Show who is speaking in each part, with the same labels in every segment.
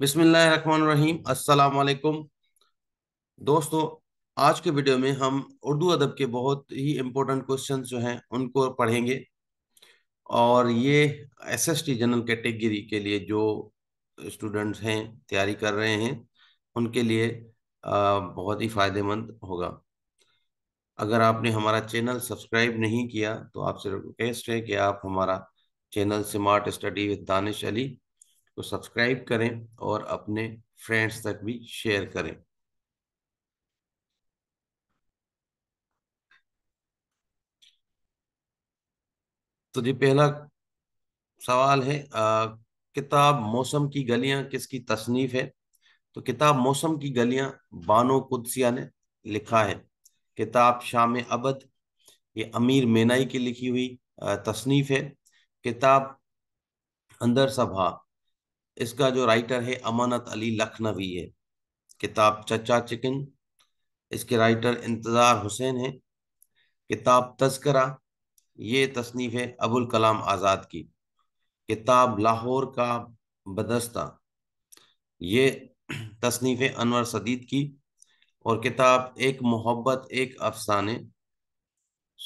Speaker 1: बिसमीम अस्सलाम दोस्तों आज के वीडियो में हम उर्दू अदब के बहुत ही इम्पोर्टेंट क्वेश्चन जो हैं उनको पढ़ेंगे और ये S S T general category के लिए जो स्टूडेंट्स हैं तैयारी कर रहे हैं उनके लिए बहुत ही फ़ायदेमंद होगा अगर आपने हमारा चैनल सब्सक्राइब नहीं किया तो आपसे रिक्वेस्ट है कि आप हमारा channel smart study with Danish Ali तो सब्सक्राइब करें और अपने फ्रेंड्स तक भी शेयर करें तो जी पहला सवाल है आ, किताब मौसम की गलियां किसकी तसनीफ है तो किताब मौसम की गलियां बानो कुदसिया ने लिखा है किताब शाम अबद ये अमीर मेनाई की लिखी हुई तसनीफ है किताब अंदर सभा इसका जो राइटर है अमानत अली लखनवी है किताब चचा चिकन इसके राइटर इंतज़ार हुसैन है किताब तस्करा ये तसनीफ़ है अबुल कलाम आज़ाद की किताब लाहौर का बदस्ता ये तसनीफ़ है अनवर सदीद की और किताब एक मोहब्बत एक अफसाने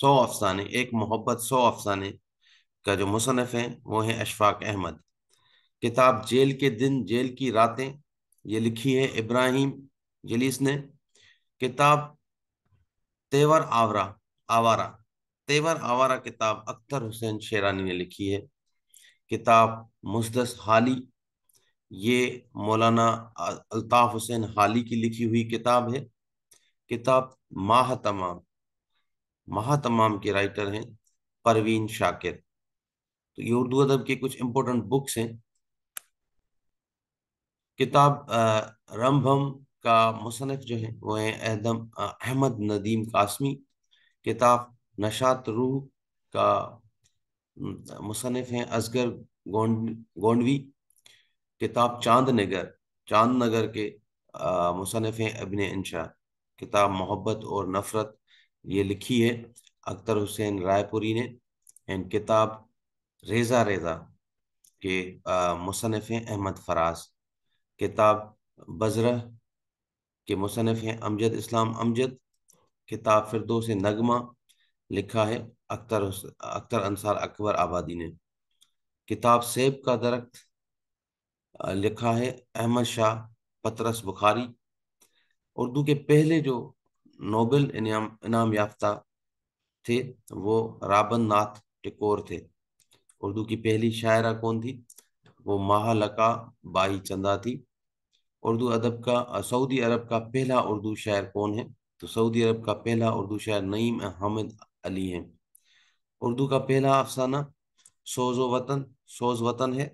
Speaker 1: सौ अफसाने एक मोहब्बत सौ अफसाने का जो मुसनफ़ है वो है अशफाक अहमद किताब जेल के दिन जेल की रातें ये लिखी है इब्राहिम जलीस ने किताब तेवर आवरा आवारा तेवर आवारा किताब अख्तर हुसैन शेरानी ने लिखी है किताब मुस्दस हाली ये मौलाना अल्ताफ़ हुसैन हाली की लिखी हुई किताब है किताब माह तमाम माह तमाम के राइटर हैं परवीन शाकिर तो ये उर्दू अदब के कुछ इम्पोर्टेंट बुक्स हैं किताब रंभम का मुसनफ़ जो है वो है एहदम अहमद नदीम कासमी किताब नशात रूह का मुसनफ़ है असगर गोंडवी किताब चांद नगर चांद नगर के मुसनफ़ है अबिन इंशा किताब मोहब्बत और नफ़रत ये लिखी है अख्तर हुसैन रायपुरी ने एंड किताब रेजा रेजा के मुसनफ़ है अहमद फराज किताब बजर के मुसनफ़ हैं अमजद इस्लाम अमजद किताब फिर दो से नगमा लिखा है अख्तर अख्तर अंसार अकबर आबादी ने किताब सेब का दरख्त लिखा है अहमद शाह पतरस बुखारी उर्दू के पहले जो नोबेल इनाम इनाम याफ्ता थे वो राबन नाथ टिकोर थे उर्दू की पहली शायरा कौन थी वो महालका बाई चंदा थी उर्दू अदब का सऊदी अरब का पहला उर्दू शायर कौन है तो सऊदी अरब का पहला उर्दू शायर नईम अहमद अली है उर्दू का पहला अफसाना सोजो वतन सोज वतन है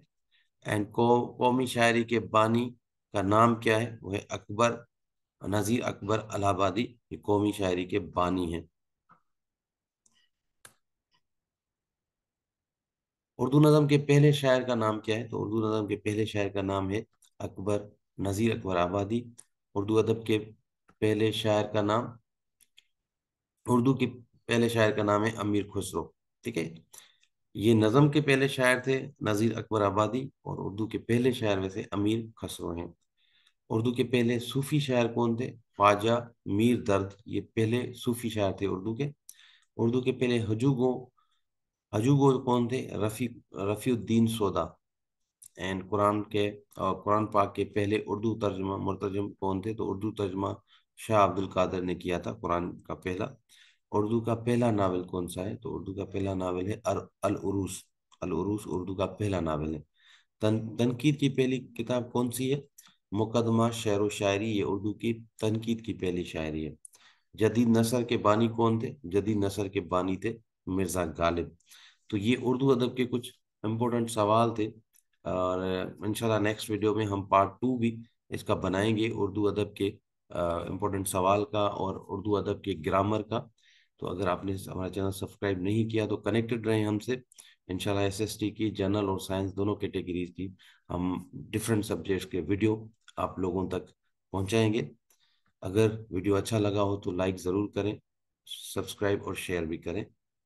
Speaker 1: एंड कौ, कौमी शायरी के बानी का नाम क्या है वह अकबर नज़ीर अकबर अलाहाबादी ये कौमी शायरी के बानी हैं उर्दू नज़म के पहले शायर का नाम क्या है तो उर्दू नज़म के पहले शायर का नाम है अकबर नज़ीर अकबर आबादी उर्दू अदब के पहले शायर का नाम उर्दू के पहले शायर का नाम है अमीर खुसरो ठीक है ये नज़म के पहले शायर थे नज़ीर अकबर आबादी और उर्दू के पहले शायर वैसे अमीर खसरो हैं उर्दू के पहले सूफ़ी शायर कौन थे ख्वाजा मीर दर्द ये पहले सूफ़ी शायर थे उर्दू के उर्दू के पहले हजूगों गोद कौन थे रफ़ी रफ़ीउद्दीन सोदा एंड कुरान के और कुरान पाक के पहले उर्दू तर्जमा मुतरजम कौन थे तो उर्दू तर्जमा शाह अब्दुल कादर ने किया था कुरान का पहला उर्दू का पहला नावल कौन सा है तो उर्दू का पहला नावल है अल अलूस अल अलूस उर्दू का पहला नावल है तन तनकीद की पहली किताब कौन सी है मुकदमा शेर व शायरी ये उर्दू की तनकीद की पहली शायरी है जदीद नसर के बानी कौन थे जदीद नसर के बानी थे मिर्ज़ा गालिब तो ये उर्दू अदब के कुछ इम्पोर्टेंट सवाल थे और इंशाल्लाह नेक्स्ट वीडियो में हम पार्ट टू भी इसका बनाएंगे उर्दू अदब के इम्पोर्टेंट सवाल का और उर्दू अदब के ग्रामर का तो अगर आपने हमारा चैनल सब्सक्राइब नहीं किया तो कनेक्टेड रहें हमसे इंशाल्लाह एसएसटी की जनरल और साइंस दोनों कैटेगरीज की हम डिफरेंट सब्जेक्ट के वीडियो आप लोगों तक पहुंचाएंगे अगर वीडियो अच्छा लगा हो तो लाइक ज़रूर करें सब्सक्राइब और शेयर भी करें